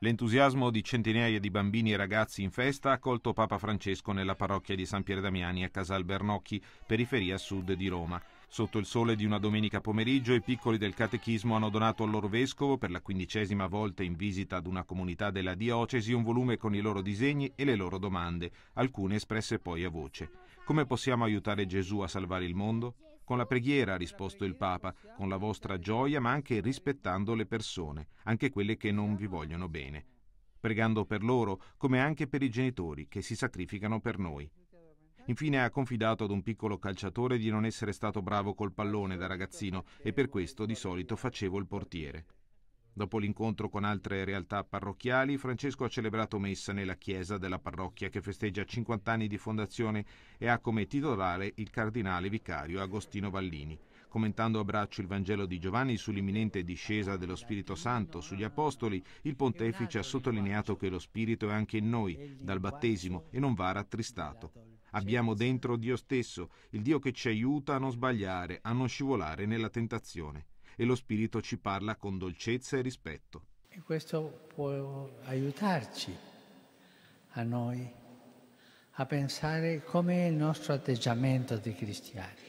L'entusiasmo di centinaia di bambini e ragazzi in festa ha accolto Papa Francesco nella parrocchia di San Pier Damiani a Casal Bernocchi, periferia sud di Roma. Sotto il sole di una domenica pomeriggio i piccoli del catechismo hanno donato al loro vescovo per la quindicesima volta in visita ad una comunità della diocesi un volume con i loro disegni e le loro domande, alcune espresse poi a voce. Come possiamo aiutare Gesù a salvare il mondo? Con la preghiera, ha risposto il Papa, con la vostra gioia, ma anche rispettando le persone, anche quelle che non vi vogliono bene, pregando per loro come anche per i genitori che si sacrificano per noi. Infine ha confidato ad un piccolo calciatore di non essere stato bravo col pallone da ragazzino e per questo di solito facevo il portiere. Dopo l'incontro con altre realtà parrocchiali, Francesco ha celebrato messa nella chiesa della parrocchia che festeggia 50 anni di fondazione e ha come titolare il cardinale vicario Agostino Vallini. Commentando a braccio il Vangelo di Giovanni sull'imminente discesa dello Spirito Santo sugli Apostoli, il pontefice ha sottolineato che lo Spirito è anche in noi, dal battesimo, e non va rattristato. Abbiamo dentro Dio stesso, il Dio che ci aiuta a non sbagliare, a non scivolare nella tentazione e lo Spirito ci parla con dolcezza e rispetto. E questo può aiutarci a noi a pensare come è il nostro atteggiamento di cristiani.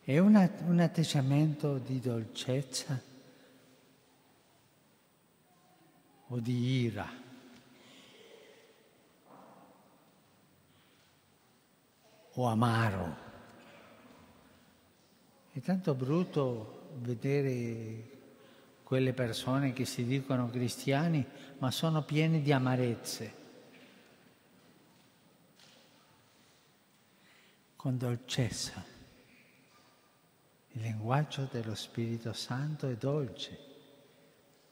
È un, un atteggiamento di dolcezza o di ira? o amaro. È tanto brutto vedere quelle persone che si dicono cristiani, ma sono piene di amarezze. Con dolcezza. Il linguaggio dello Spirito Santo è dolce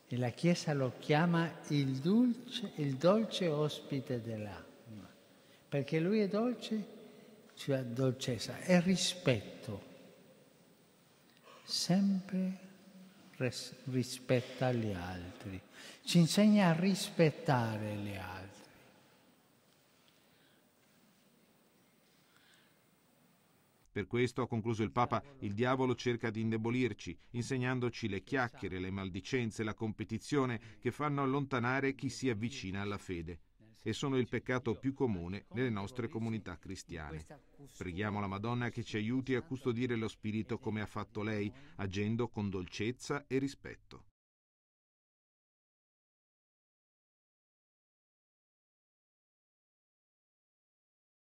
e la Chiesa lo chiama il dolce, il dolce ospite dell'anima, perché lui è dolce, cioè dolcezza, è rispetto sempre res- rispetta gli altri, ci insegna a rispettare gli altri. Per questo, ha concluso il Papa, il diavolo cerca di indebolirci, insegnandoci le chiacchiere, le maldicenze, la competizione che fanno allontanare chi si avvicina alla fede e sono il peccato più comune nelle nostre comunità cristiane. Preghiamo la Madonna che ci aiuti a custodire lo Spirito come ha fatto lei, agendo con dolcezza e rispetto.